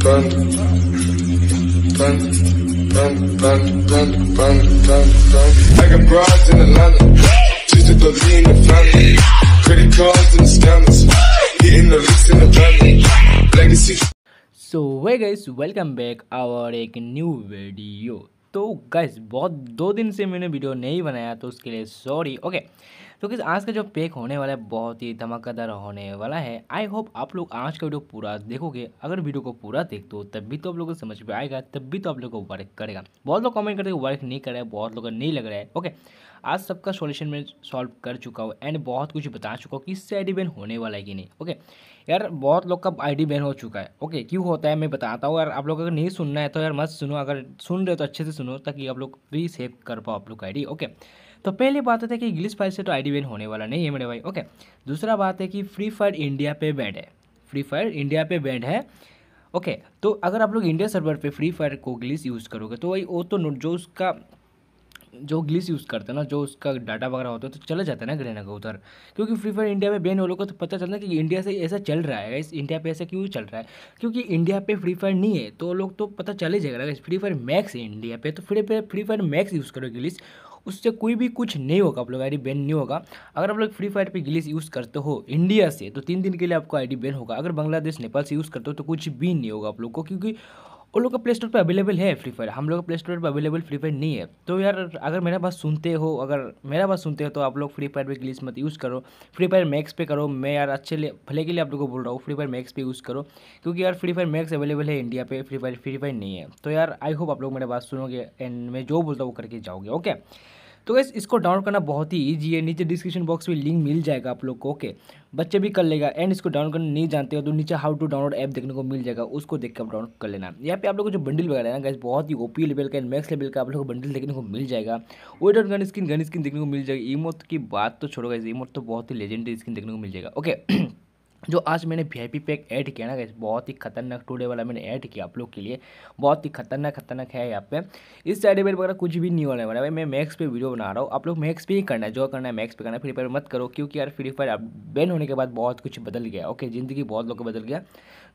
सो वे guys welcome back our एक new video तो गाइस बहुत दो दिन से मैंने वीडियो नहीं बनाया तो उसके लिए सॉरी ओके okay. तो किस आज का जो पैक होने वाला है बहुत ही धमाकेदार होने वाला है आई होप आप लोग आज का वीडियो पूरा देखोगे अगर वीडियो को पूरा देख दो तब भी तो आप लोगों को समझ में आएगा तब भी तो आप लोग को वर्क करेगा बहुत लोग कॉमेंट करते वर्क नहीं कर रहा है बहुत लोग नहीं लग रहा है ओके आज सबका सोल्यूशन मैं सॉल्व कर चुका हूँ एंड बहुत कुछ बता चुका हूँ कि इससे आई बैन होने वाला है कि नहीं ओके यार बहुत लोग का आईडी बैन हो चुका है ओके क्यों होता है मैं बताता हूँ यार आप लोग अगर नहीं सुनना है तो यार मत सुनो अगर सुन रहे हो तो अच्छे से सुनो ताकि आप लोग भी सेव कर पाओ आप लोग आईडी ओके तो पहली बात होता तो है कि इंग्लिश फाइल से तो आई बैन होने वाला नहीं है मेरे भाई ओके दूसरा बात है कि फ्री फायर इंडिया पे बैंड है फ्री फायर इंडिया पे बैंड है ओके तो अगर आप लोग इंडिया सर्वर पे फ्री फायर को ग्लिस यूज़ करोगे तो वही वो तो जो उसका जो ग्लिस यूज़ करते हैं ना जो उसका डाटा वगैरह होता है तो चला जाता है ना ग्रहण का उधर क्योंकि फ्री फायर इंडिया में बैन हो लोगों को तो पता है कि इंडिया से ऐसा चल रहा है इस इंडिया पे ऐसा क्यों चल रहा है क्योंकि इंडिया पे फ्री फायर नहीं है तो लोग तो पता चले जाएगा फ्री फायर मैक्स है इंडिया पे तो Free Fire Free Fire Max use करो ग्लिस उससे कोई भी कुछ नहीं होगा आप लोग आई बैन नहीं होगा अगर आप लोग फ्री फायर पर गिलीस यूज़ करते हो इंडिया से तो तीन दिन के लिए आपको आई बैन होगा अगर बांग्लादेश नेपाल से यूज़ करते हो तो कुछ भी नहीं होगा आप लोग को क्योंकि उन लोग का प्ले स्टोर पर अवेलेबल है फ्री फायर हम लोग का प्ले स्टोर पर अवेलेबल फ्री फायर नहीं है तो यार अगर मेरा बात सुनते हो अगर मेरा बात सुनते हो तो आप लोग फ्री फायर पर ग्लिच मत यूज़ करो फ्री फायर मैक्स पे करो मैं यार अच्छे लिए भले के लिए आप लोग को बोल रहा हूँ फ्री फायर मैक्स पे यूज़ करो क्योंकि यार फ्री फायर मैक्स अवेलेबल है इंडिया पर फ्री फायर फ्री फायर नहीं है तो यार आई होप आप लोग मेरा बात सुनोगे एंड मैं जो बोलता हूँ वो करके जाओगे ओके तो गैस इसको डाउनलोड करना बहुत ही ईजी है नीचे डिस्क्रिप्शन बॉक्स में लिंक मिल जाएगा आप लोग को ओके बच्चे भी कर लेगा एंड इसको डाउनलोड करना नहीं जानते हो तो नीचे हाउ टू डाउनलोड ऐप देखने को मिल जाएगा उसको देख कर आप डाउनलोड कर लेना यहाँ पे आप लोग को जो बंडल वगैरह है ना गैस बहुत ही ओपी लेवल का एंड मैक्स लेवल का आप लोग को बंडल देखने को मिल जाएगा वो dot gun skin gun skin देखने को मिल जाएगी इमोट की बात तो छोड़ो गैस इमोट तो बहुत ही लेजेंडरी स्किन देखने को मिल जाएगा ओके जो आज मैंने V I P pack add किया ना गाइस बहुत ही खतरनाक टूडे वाला मैंने ऐड किया आप लोग के लिए बहुत ही खतरनाक खतरनाक है यहाँ पे इस साइड पर वगैरह कुछ भी नहीं होने वाला भाई मैं मैक्स पे वीडियो बना रहा हूँ आप लोग मैक्स पे ही करना है जो करना है मैक्स पे करना है फ्री फायर मत करो क्योंकि यार फ्री फायर बैन होने के बाद बहुत कुछ बदल गया ओके ज़िंदगी बहुत लोग बदल गया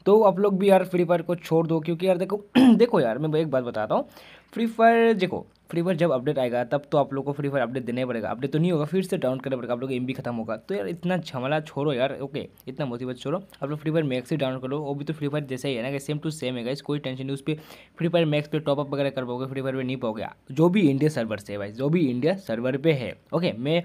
तो आप लोग भी यार फ्री फायर को छोड़ दो क्योंकि यार देखो देखो यार मैं एक बात बताता हूँ फ्री फायर देखो फ्री फायर जब अपडेट आएगा तब तो आप लोग को फ्री फायर अपडेट देने पड़ेगा अपडेट तो नहीं होगा फिर से डाउन करना पड़ेगा आप लोग एम खत्म होगा तो यार इतना झमला छोड़ो यार ओके इतना मोटिवेट छोड़ो आप लोग फ्री फायर मैक्स ही डाउनलोड करो वो भी तो फ्री फायर जैसा ही है ना कि सेम टू सेम है इस कोई टेंशन नहीं उस पर फ्री फायर मैक्स पर टॉपअप वगैरह कर पाओगे फ्री फायर पर नहीं पाओगे जो भी इंडिया सर्वर से है भाई जो भी इंडिया सर्वर पर है ओके मैं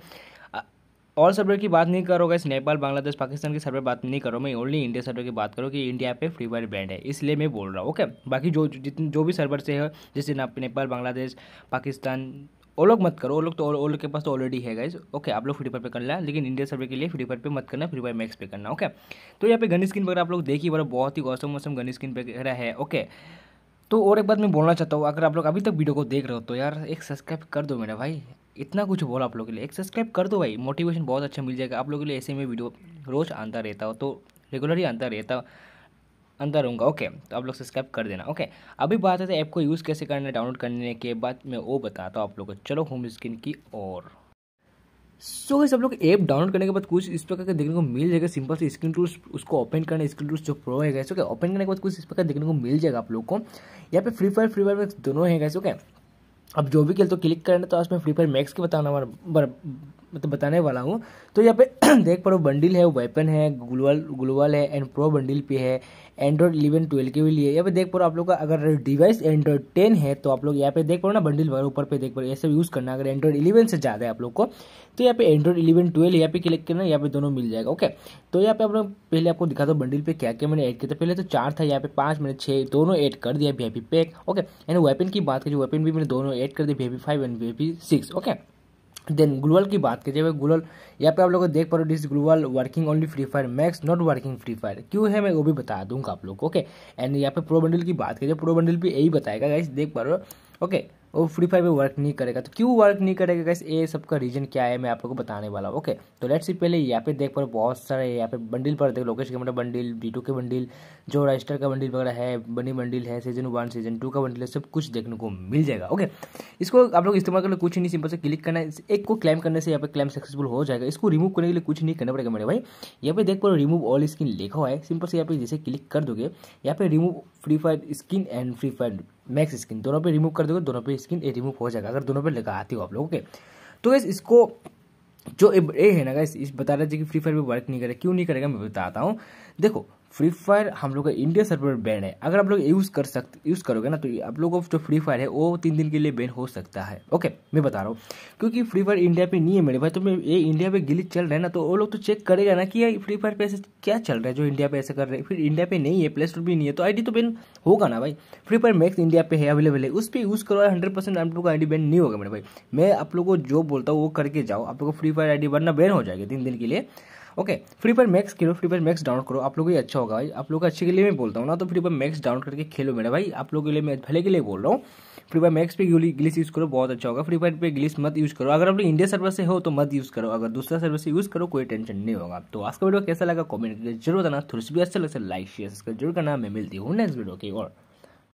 और सर्वर की बात नहीं करो इस नेपाल बांग्लादेश पाकिस्तान के सर्वर बात नहीं करो मैं ओनली इंडिया सर्वर की बात करूँ कि इंडिया पे फ्री वायर बैंड है इसलिए मैं बोल रहा हूँ ओके बाकी जो जितने जो भी सर्वर से है जैसे नेपाल बांग्लादेश पाकिस्तान वो लोग मत करो वो लोग तो वो लोग के पास तो ऑलरेडी है गाइज ओके आप लोग फ्री फायर पर करना लेकिन इंडिया सर्वे के लिए फ्री फायर पर मत करना फ्री फायर मैक्स पे करना ओके तो यहाँ पे गन स्किन वगैरह आप लोग देखिए बड़ा बहुत ही गौसम मौसम गन स्किन वगैरह है ओके तो और एक बात मैं बोलना चाहता हूँ अगर आप लोग अभी तक वीडियो को देख रहे हो तो यार एक सब्सक्राइब कर दो मेरा भाई इतना कुछ बोला आप लोग के लिए एक सब्सक्राइब कर दो भाई मोटिवेशन बहुत अच्छा मिल जाएगा आप लोगों के लिए ऐसे में वीडियो रोज़ आता रहता हो तो रेगुलरली आता रहता अंदर रहूँगा ओके तो आप लोग सब्सक्राइब कर देना ओके अभी बात है ऐप को यूज़ कैसे करना है डाउनलोड करने के बाद मैं वो बताता हूँ आप लोग को चलो होम स्क्रीन की और सो so, सब लोग ऐप डाउनलोड करने के बाद कुछ इस प्रकार का देखने को मिल जाएगा सिंपल से स्क्रीन टूल्स उसको ओपन करना स्क्रीन टूल्स जो प्रो है गैस ओके ओपन करने के बाद कुछ इस प्रकार देखने को मिल जाएगा आप लोग को यहाँ पे फ्री फायर फ्री फायर दोनों है गैस ओके अब जो भी खेल तो क्लिक करना तो आज मैं फ्री फायर मैक्स के बताना वाला मतलब बताने वाला हूँ तो यहाँ पे देख पा रहे हो बंडल है वेपन है ग्लोबल ग्लोबल है एंड प्रो बंडल पे है एंड्रॉयड इलेवन ट्वेल्व के भी लिए यहाँ पे देख पा रहे हो आप लोग का अगर डिवाइस एंड्रॉयड टेन है तो आप लोग यहाँ पे देख पा रहे हो ना बंडल वाले ऊपर पे देख पा रहे ऐसे यूज़ करना अगर एंड्रॉयड इलेवन से ज़्यादा है आप लोग को तो यहाँ पे एंड्रॉयड इलेवन ट्वेल्व यहाँ पे क्लिक करना यहाँ पे दोनों मिल जाएगा ओके तो यहाँ पे आप लोग पहले आपको दिखा दो बंडल पे क्या क्या मैंने ऐड किया था पहले तो चार था यहाँ पे पाँच मैंने छः दोनों ऐड कर दिया V pack okay and weapon की बात करिए वेपन भी मैंने दोनों ऐड कर दिया V five and V six okay then gloo wall की बात कीजिए भाई ग्लूअल यहाँ पे आप लोग देख पा रहे हो this gloo wall working only Free Fire Max not working Free Fire क्यों है मैं वो भी बता दूंगा आप लोग ओके एंड यहाँ पे प्रो बंडल की बात करिए प्रो बंडल भी यही बताएगा गाइस देख पा रहे हो ओके और फ्री फायर में वर्क नहीं करेगा तो क्यों वर्क नहीं करेगा कैसे ये सबका रीजन क्या है मैं आप लोगों को बताने वाला हूँ ओके तो लेट्स सी पहले यहाँ पे देख पर बहुत सारे यहाँ पे बंडल पर देख लोकेश कैमरा बंडल डीटू के बंडल जो रजिस्टर का बंडल वगैरह है बनी बंडल है सीजन वन सीजन टू का बंडल है सब कुछ देखने को मिल जाएगा ओके इसको आप लोग इस्तेमाल करने कुछ नहीं सिंपल से क्लिक करना है एक को क्लेम करने से यहाँ पे क्लेम सक्सेसफुल हो जाएगा इसको रिमूव करने के लिए कुछ नहीं करना पड़ेगा मेरे भाई यहाँ पे देख पर रिमूव ऑल स्किन लिखा हुआ है सिंपल से यहाँ पे जैसे क्लिक कर दोगे यहाँ पे remove Free Fire skin and Free Fire Max skin दोनों पे रिमूव कर दोगे दोनों पे स्किन रिमूव हो जाएगा अगर दोनों पर लगाते हो आप लोग ओके तो इस इसको जो ए है ना इस, बता रहे थे कि फ्री फायर में वर्क नहीं करेगा क्यों नहीं करेगा मैं बताता हूँ देखो फ्री फायर हम लोग का इंडिया सर्वर पर बैन है अगर आप लोग यूज़ कर सकते यूज़ करोगे ना तो आप लोगों को जो फ्री फायर है वो तीन दिन के लिए बैन हो सकता है ओके मैं बता रहा हूँ क्योंकि फ्री फायर इंडिया पे नहीं है मेरे भाई तो मैं ये इंडिया पे गिली चल रहा है ना तो वो लोग तो चेक करेगा ना कि यार फ्री फायर पे ऐसे क्या चल रहा है जो इंडिया पे ऐसे कर रहे हैं फिर इंडिया पे नहीं है प्ले स्टोर भी नहीं है तो आई तो बैन होगा ना भाई फ्री फायर मैक्स इंडिया पे है अवेलेबल है उस पर यूज़ करो हंड्रेड परसेंट आप लोग का आई बैन नहीं होगा मेरे भाई मैं आप लोग को जो बोलता हूँ वो करके जाओ आप लोग को फ्री फायर आई वरना बैन हो जाएगी तीन दिन के लिए ओके फ्री फायर मैक्स खेलो फ्री फायर मैक्स डाउनलोड करो आप लोगों को अच्छा होगा भाई आप लोग अच्छे के लिए मैं बोलता हूँ ना तो फ्री फायर मैक्स डाउनलोड करके खेलो मेरा भाई आप लोगों के लिए मैं भले के लिए बोल रहा हूँ फ्री फायर मैक्स पे ग्लिस यूज़ करो बहुत अच्छा होगा फ्री फायर पे ग्लिस मत यूज़ करो अगर आप लोग इंडिया सर्वर से हो तो मत यूज़ करो अगर दूसरा सर्वर से यूज़ करो कोई टेंशन नहीं होगा तो आज का वीडियो कैसा लगा कॉमेंट करके जरूर बताना थोड़ी सी भी अच्छा लगता तो है लाइक शेयर जरूर करना मैं मिलती हूँ नेक्स्ट वीडियो की और